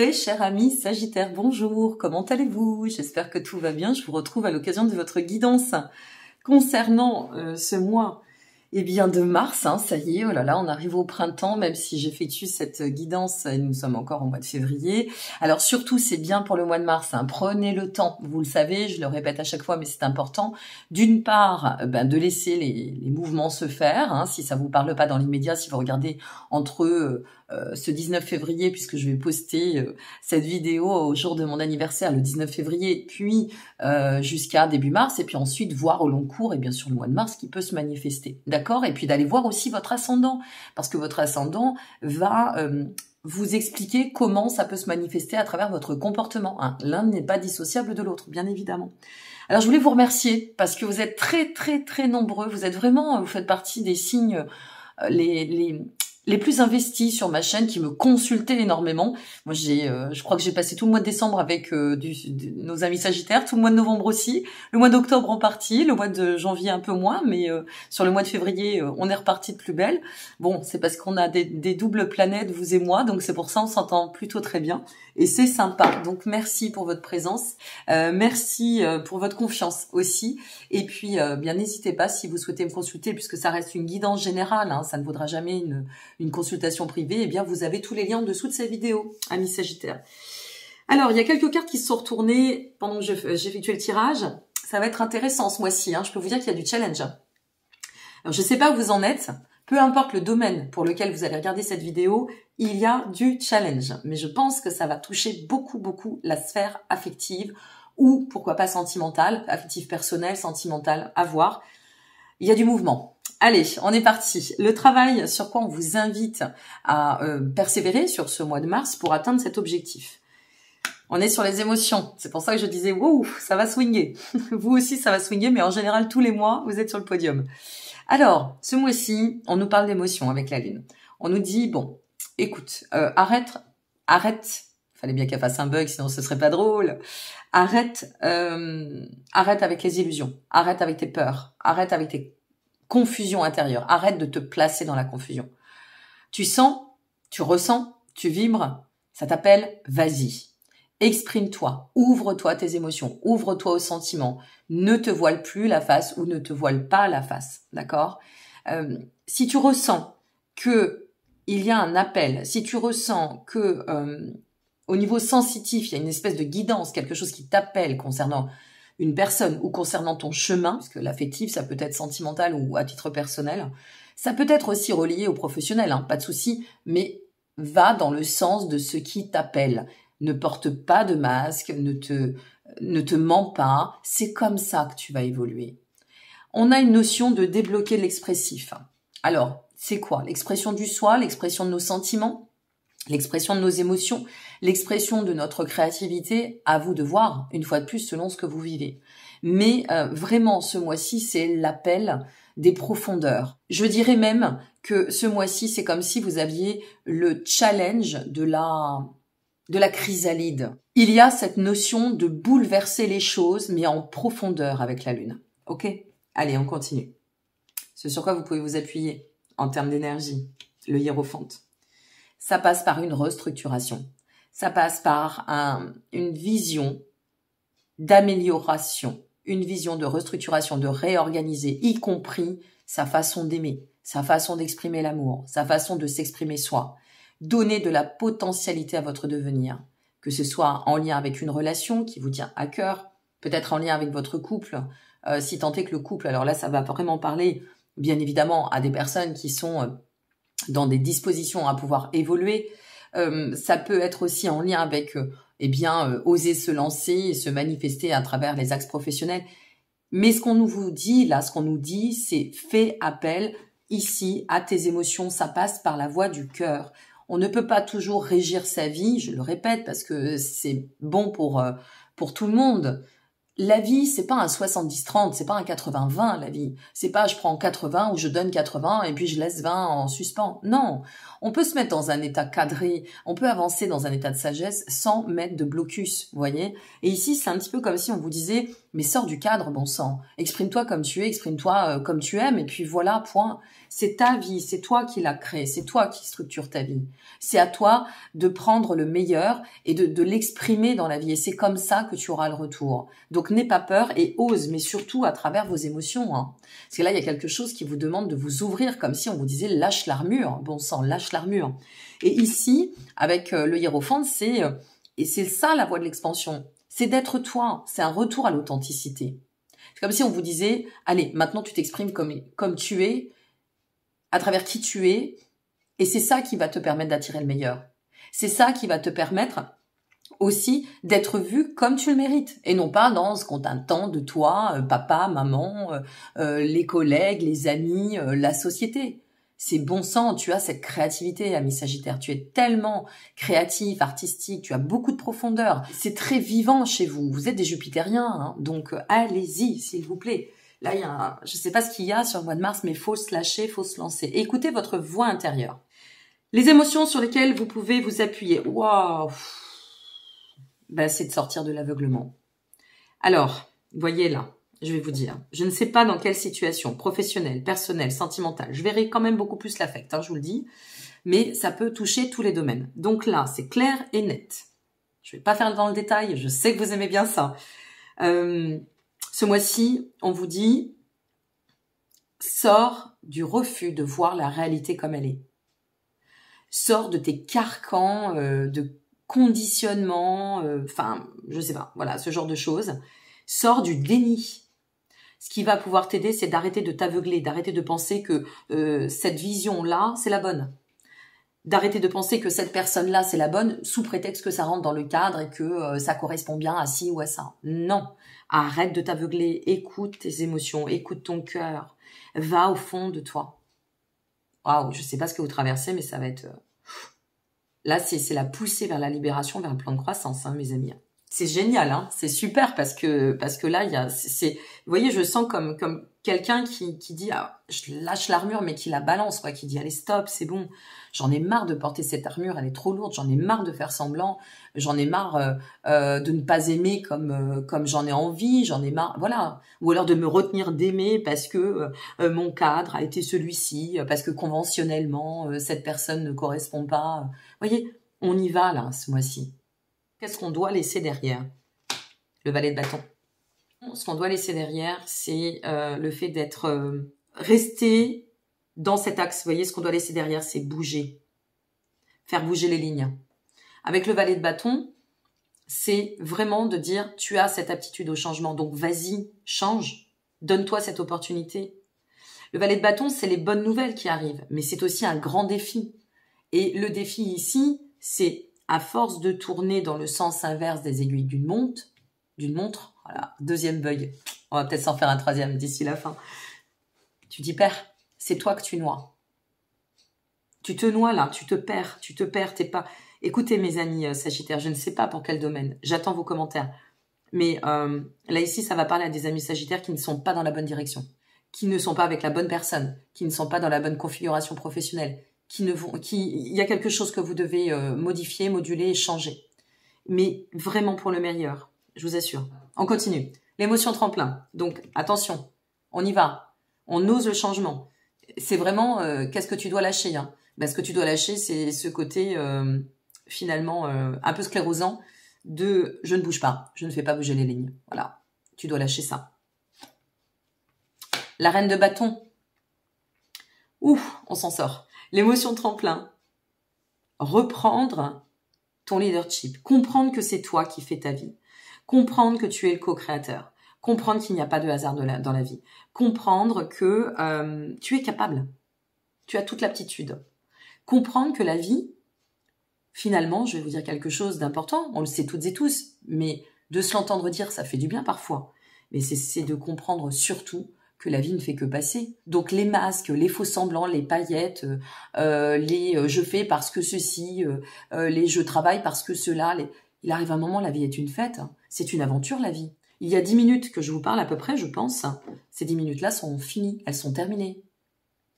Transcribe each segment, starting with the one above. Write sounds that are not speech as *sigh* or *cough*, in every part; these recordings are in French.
Très cher ami Sagittaire, bonjour, comment allez-vous J'espère que tout va bien, je vous retrouve à l'occasion de votre guidance. Concernant euh, ce mois et eh bien de mars, hein, ça y est, oh là là, on arrive au printemps, même si j'effectue cette guidance, et nous sommes encore au mois de février. Alors surtout, c'est bien pour le mois de mars, hein. prenez le temps, vous le savez, je le répète à chaque fois, mais c'est important, d'une part, ben, de laisser les, mouvements se faire, hein, si ça vous parle pas dans l'immédiat, si vous regardez entre euh, euh, ce 19 février, puisque je vais poster euh, cette vidéo au jour de mon anniversaire, le 19 février, puis euh, jusqu'à début mars, et puis ensuite voir au long cours, et bien sûr le mois de mars, qui peut se manifester. D'accord Et puis d'aller voir aussi votre ascendant, parce que votre ascendant va vous expliquer comment ça peut se manifester à travers votre comportement. Hein. L'un n'est pas dissociable de l'autre, bien évidemment. Alors je voulais vous remercier parce que vous êtes très très très nombreux. Vous êtes vraiment, vous faites partie des signes les, les, les plus investis sur ma chaîne qui me consultaient énormément. Moi, j'ai, euh, je crois que j'ai passé tout le mois de décembre avec euh, du, nos amis sagittaires, tout le mois de novembre aussi, le mois d'octobre en partie, le mois de janvier un peu moins, mais euh, sur le mois de février, on est reparti de plus belle. Bon, c'est parce qu'on a des, des, doubles planètes, vous et moi, donc c'est pour ça on s'entend plutôt très bien et c'est sympa. Donc merci pour votre présence, merci pour votre confiance aussi, et puis bien n'hésitez pas si vous souhaitez me consulter puisque ça reste une guidance générale, hein, ça ne vaudra jamais une une consultation privée, eh bien, vous avez tous les liens en dessous de cette vidéo, amis Sagittaire. Alors, il y a quelques cartes qui se sont retournées pendant que euh, j'effectuais le tirage. Ça va être intéressant ce mois-ci. Hein. Je peux vous dire qu'il y a du challenge. Alors, je ne sais pas où vous en êtes. Peu importe le domaine pour lequel vous allez regarder cette vidéo, il y a du challenge. Mais je pense que ça va toucher beaucoup, beaucoup la sphère affective ou pourquoi pas sentimentale, affective personnelle, sentimentale, à voir. Il y a du mouvement. Allez, on est parti. Le travail sur quoi on vous invite à euh, persévérer sur ce mois de mars pour atteindre cet objectif. On est sur les émotions. C'est pour ça que je disais, wow, ça va swinger. *laughs* vous aussi, ça va swinger, mais en général, tous les mois, vous êtes sur le podium. Alors, ce mois-ci, on nous parle d'émotions avec la Lune. On nous dit, bon, écoute, euh, arrête, arrête, fallait bien qu'elle fasse un bug, sinon ce serait pas drôle. Arrête, euh, arrête avec les illusions, arrête avec tes peurs, arrête avec tes confusion intérieure. Arrête de te placer dans la confusion. Tu sens, tu ressens, tu vibres, ça t'appelle vas-y. Exprime-toi, ouvre-toi tes émotions, ouvre-toi aux sentiments. Ne te voile plus la face ou ne te voile pas la face, d'accord euh, Si tu ressens que il y a un appel, si tu ressens que euh, au niveau sensitif, il y a une espèce de guidance, quelque chose qui t'appelle concernant une personne ou concernant ton chemin, parce que l'affectif, ça peut être sentimental ou à titre personnel, ça peut être aussi relié au professionnel, hein, pas de souci, mais va dans le sens de ce qui t'appelle. Ne porte pas de masque, ne te, ne te mens pas, c'est comme ça que tu vas évoluer. On a une notion de débloquer l'expressif. Alors, c'est quoi L'expression du soi, l'expression de nos sentiments l'expression de nos émotions, l'expression de notre créativité, à vous de voir, une fois de plus, selon ce que vous vivez. Mais euh, vraiment, ce mois-ci, c'est l'appel des profondeurs. Je dirais même que ce mois-ci, c'est comme si vous aviez le challenge de la de la chrysalide. Il y a cette notion de bouleverser les choses, mais en profondeur avec la lune. Ok Allez, on continue. Ce sur quoi vous pouvez vous appuyer en termes d'énergie, le hiérophante ça passe par une restructuration, ça passe par un, une vision d'amélioration, une vision de restructuration, de réorganiser, y compris sa façon d'aimer, sa façon d'exprimer l'amour, sa façon de s'exprimer soi. Donner de la potentialité à votre devenir, que ce soit en lien avec une relation qui vous tient à cœur, peut-être en lien avec votre couple, euh, si tant est que le couple, alors là ça va vraiment parler bien évidemment à des personnes qui sont euh, dans des dispositions à pouvoir évoluer. Euh, ça peut être aussi en lien avec, euh, eh bien, euh, oser se lancer et se manifester à travers les axes professionnels. Mais ce qu'on nous vous dit là, ce qu'on nous dit, c'est fais appel ici à tes émotions. Ça passe par la voie du cœur. On ne peut pas toujours régir sa vie, je le répète, parce que c'est bon pour pour tout le monde la vie, c'est pas un 70-30, c'est pas un 80-20 la vie. C'est pas je prends 80 ou je donne 80 et puis je laisse 20 en suspens. Non, on peut se mettre dans un état cadré, on peut avancer dans un état de sagesse sans mettre de blocus, vous voyez. Et ici, c'est un petit peu comme si on vous disait mais sors du cadre, bon sang. Exprime-toi comme tu es, exprime-toi euh, comme tu aimes, et puis voilà, point. C'est ta vie, c'est toi qui la crée, c'est toi qui structure ta vie. C'est à toi de prendre le meilleur et de, l'exprimer dans la vie, et c'est comme ça que tu auras le retour. Donc n'aie pas peur et ose, mais surtout à travers vos émotions. Hein. Parce que là, il y a quelque chose qui vous demande de vous ouvrir, comme si on vous disait lâche l'armure, bon sang, lâche l'armure. Et ici, avec euh, le hiérophante, c'est... Euh, et c'est ça la voie de l'expansion. C'est d'être toi. C'est un retour à l'authenticité. C'est comme si on vous disait, allez, maintenant tu t'exprimes comme, tu es, à travers qui tu es, et c'est ça qui va te permettre d'attirer le meilleur. C'est ça qui va te permettre aussi d'être vu comme tu le mérites et non pas dans ce qu'on t'attend de toi, euh, papa, maman, euh, euh, les collègues, les amis, la société c'est bon sang, tu as cette créativité, ami Sagittaire. Tu es tellement créatif, artistique, tu as beaucoup de profondeur. C'est très vivant chez vous. Vous êtes des Jupitériens, hein, donc euh, allez-y, s'il vous plaît. Là, il y a je ne sais pas ce qu'il y a sur le mois de mars, mais faut se lâcher, faut se lancer. écoutez votre voix intérieure. Les émotions sur lesquelles vous pouvez vous appuyer. Waouh ben, C'est de sortir de l'aveuglement. Alors, voyez là, je vais vous dire. Je ne sais pas dans quelle situation, professionnelle, personnelle, sentimentale. Je verrai quand même beaucoup plus l'affect, hein, je vous le dis. Mais ça peut toucher tous les domaines. Donc là, c'est clair et net. Je ne vais pas faire dans le détail, je sais que vous aimez bien ça. Euh, ce mois-ci, on vous dit, sors du refus de voir la réalité comme elle est. Sors de tes carcans euh, de conditionnement, euh, enfin, je je sais pas, voilà, ce genre de choses. Sors du déni ce qui va pouvoir t'aider, c'est d'arrêter de t'aveugler, d'arrêter de penser que euh, cette vision-là, c'est la bonne. D'arrêter de penser que cette personne-là, c'est la bonne, sous prétexte que ça rentre dans le cadre et que euh, ça correspond bien à ci ou à ça. Non. Arrête de t'aveugler, écoute tes émotions, écoute ton cœur, va au fond de toi. Waouh, je sais pas ce que vous traversez, mais ça va être... Euh, Là, c'est la poussée vers la libération, vers le plan de croissance, hein, mes amis c'est génial, hein c'est super parce que parce que là il y a c'est vous voyez je sens comme comme quelqu'un qui qui dit ah, je lâche l'armure mais qui la balance quoi qui dit allez stop c'est bon j'en ai marre de porter cette armure elle est trop lourde j'en ai marre de faire semblant j'en ai marre euh, euh, de ne pas aimer comme euh, comme j'en ai envie j'en ai marre voilà ou alors de me retenir d'aimer parce que mon cadre a été celui-ci parce que conventionnellement cette personne ne correspond pas vous voyez on y va là ce mois-ci Qu'est-ce qu'on doit laisser derrière Le valet de bâton. Ce qu'on doit laisser derrière, c'est euh, le fait d'être euh, resté dans cet axe. Vous voyez, ce qu'on doit laisser derrière, c'est bouger. Faire bouger les lignes. Avec le valet de bâton, c'est vraiment de dire tu as cette aptitude au changement, donc vas-y, change, donne-toi cette opportunité. Le valet de bâton, c'est les bonnes nouvelles qui arrivent, mais c'est aussi un grand défi. Et le défi ici, c'est à force de tourner dans le sens inverse des aiguilles d'une montre, d'une montre, voilà, deuxième bug. On va peut-être s'en faire un troisième d'ici la fin. Tu dis, père, c'est toi que tu noies. Tu te noies là, tu te perds, tu te perds, t'es pas. Écoutez, mes amis euh, sagittaires, je ne sais pas pour quel domaine, j'attends vos commentaires. Mais euh, là, ici, ça va parler à des amis sagittaires qui ne sont pas dans la bonne direction, qui ne sont pas avec la bonne personne, qui ne sont pas dans la bonne configuration professionnelle, qui ne vont, il y a quelque chose que vous devez euh, modifier, moduler, et changer. Mais vraiment pour le meilleur, je vous assure. On continue. L'émotion tremplin. Donc attention, on y va. On ose le changement. C'est vraiment euh, qu'est-ce que tu dois lâcher. Hein ben, ce que tu dois lâcher, c'est ce côté euh, finalement un peu sclérosant de je ne bouge pas, je ne fais pas bouger les lignes. Voilà, tu dois lâcher ça. La reine de bâton. Ouh, on s'en sort. L'émotion tremplin. Reprendre ton leadership. Comprendre que c'est toi qui fais ta vie. Comprendre que tu es le co-créateur. Comprendre qu'il n'y a pas de hasard dans la vie. Comprendre que euh, tu es capable. Tu as toute l'aptitude. Comprendre que la vie, finalement, je vais vous dire quelque chose d'important, on le sait toutes et tous, mais de se l'entendre dire, ça fait du bien parfois. Mais c'est de comprendre surtout que la vie ne fait que passer. Donc les masques, les faux semblants, les paillettes, euh, euh, les euh, je fais parce que ceci, les je travaille parce que cela, il arrive un moment, la vie est une fête, hein. c'est une aventure la vie. Il y a dix minutes que je vous parle à peu près, je pense, ces dix minutes-là sont finies, elles sont terminées.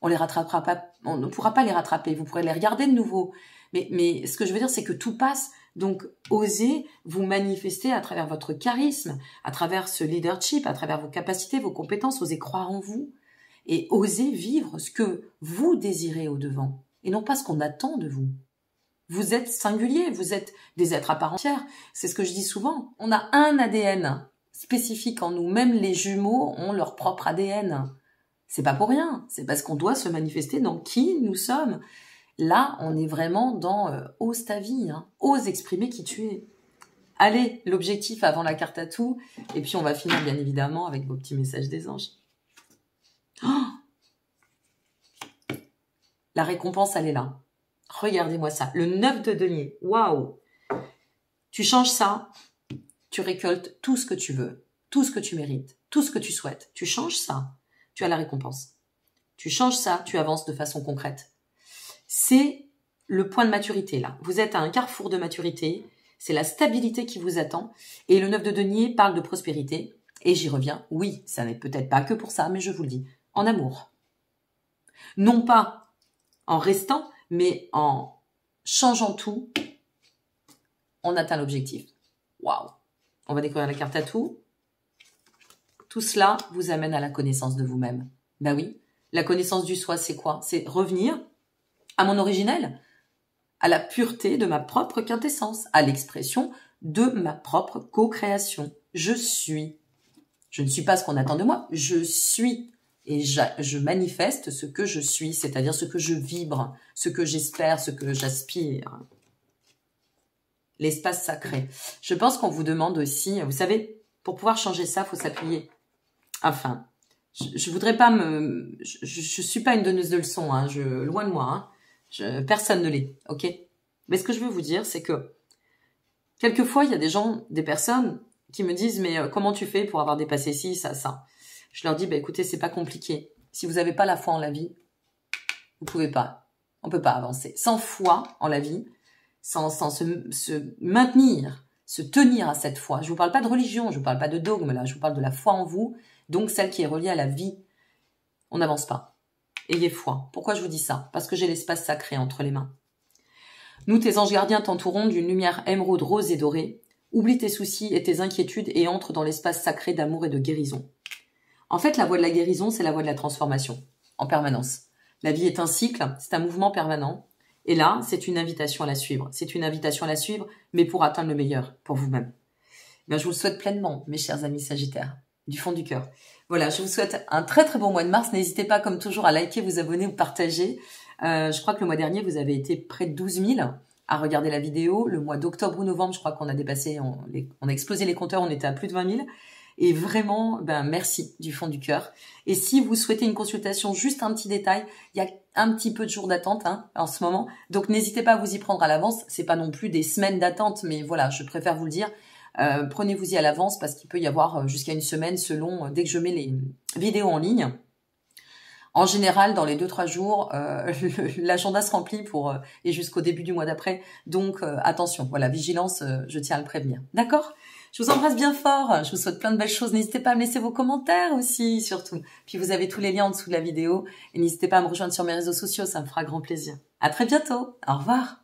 On les rattrapera pas, on ne pourra pas les rattraper, vous pourrez les regarder de nouveau. mais ce que je veux dire, c'est que tout passe, donc, osez vous manifester à travers votre charisme, à travers ce leadership, à travers vos capacités, vos compétences, osez croire en vous et osez vivre ce que vous désirez au devant et non pas ce qu'on attend de vous. Vous êtes singulier, vous êtes des êtres à part entière. C'est ce que je dis souvent. On a un ADN spécifique en nous. Même les jumeaux ont leur propre ADN. C'est pas pour rien. C'est parce qu'on doit se manifester dans qui nous sommes. Là, on est vraiment dans euh, ose ta vie, hein. ose exprimer qui tu es. Allez, l'objectif avant la carte à tout. Et puis on va finir bien évidemment avec vos petits messages des anges. *gasps* la récompense, elle est là. Regardez-moi ça. Le 9 de denier. Waouh Tu changes ça, tu récoltes tout ce que tu veux, tout ce que tu mérites, tout ce que tu souhaites. Tu changes ça, tu as la récompense. Tu changes ça, tu avances de façon concrète c'est le point de maturité là. Vous êtes à un carrefour de maturité, c'est la stabilité qui vous attend. Et le 9 de denier parle de prospérité. Et j'y reviens, oui, ça n'est peut-être pas que pour ça, mais je vous le dis, en amour. Non pas en restant, mais en changeant tout, on atteint l'objectif. Waouh On va découvrir la carte à tout. Tout cela vous amène à la connaissance de vous-même. Bah oui, la connaissance du soi, c'est quoi C'est revenir à mon originel, à la pureté de ma propre quintessence, à l'expression de ma propre co-création. Je suis. Je ne suis pas ce qu'on attend de moi, je suis. Et je manifeste ce que je suis, c'est-à-dire ce que je vibre, ce que j'espère, ce que j'aspire. L'espace sacré. Je pense qu'on vous demande aussi, vous savez, pour pouvoir changer ça, faut s'appuyer. Enfin, je, voudrais pas me, je, ne suis pas une donneuse de leçons, hein, je, loin de moi. Hein personne ne l'est, ok Mais ce que je veux vous dire, c'est que quelquefois, il y a des gens, des personnes qui me disent, mais euh, comment tu fais pour avoir dépassé ci, ça, ça Je leur dis, bah, écoutez, c'est pas compliqué. Si vous n'avez pas la foi en la vie, vous pouvez pas. On peut pas avancer. Sans foi en la vie, sans, se, maintenir, se tenir à cette foi. Je vous parle pas de religion, je vous parle pas de dogme là, je vous parle de la foi en vous, donc celle qui est reliée à la vie. On n'avance pas. Ayez foi. Pourquoi je vous dis ça Parce que j'ai l'espace sacré entre les mains. Nous, tes anges gardiens, t'entourons d'une lumière émeraude rose et dorée. Oublie tes soucis et tes inquiétudes et entre dans l'espace sacré d'amour et de guérison. En fait, la voie de la guérison, c'est la voie de la transformation, en permanence. La vie est un cycle, c'est un mouvement permanent. Et là, c'est une invitation à la suivre. C'est une invitation à la suivre, mais pour atteindre le meilleur, pour vous-même. Eh je vous le souhaite pleinement, mes chers amis sagittaires du fond du cœur. Voilà, je vous souhaite un très très bon mois de mars. N'hésitez pas, comme toujours, à liker, vous abonner ou partager. Euh, je crois que le mois dernier, vous avez été près de 12 000 à regarder la vidéo. Le mois d'octobre ou novembre, je crois qu'on a dépassé, on, a explosé les compteurs, on était à plus de 20 000. Et vraiment, ben merci du fond du cœur. Et si vous souhaitez une consultation, juste un petit détail, il y a un petit peu de jours d'attente hein, en ce moment, donc n'hésitez pas à vous y prendre à l'avance. C'est pas non plus des semaines d'attente, mais voilà, je préfère vous le dire. Euh, prenez-vous-y à l'avance parce qu'il peut y avoir euh, jusqu'à une semaine selon euh, dès que je mets les vidéos en ligne. En général, dans les deux trois jours, *laughs* l'agenda se remplit pour et jusqu'au début du mois d'après. Donc attention, voilà, vigilance, je tiens à le prévenir. D'accord je vous embrasse bien fort. Je vous souhaite plein de belles choses. N'hésitez pas à me laisser vos commentaires aussi, surtout. Puis vous avez tous les liens en dessous de la vidéo. Et n'hésitez pas à me rejoindre sur mes réseaux sociaux. Ça me fera grand plaisir. À très bientôt. Au revoir.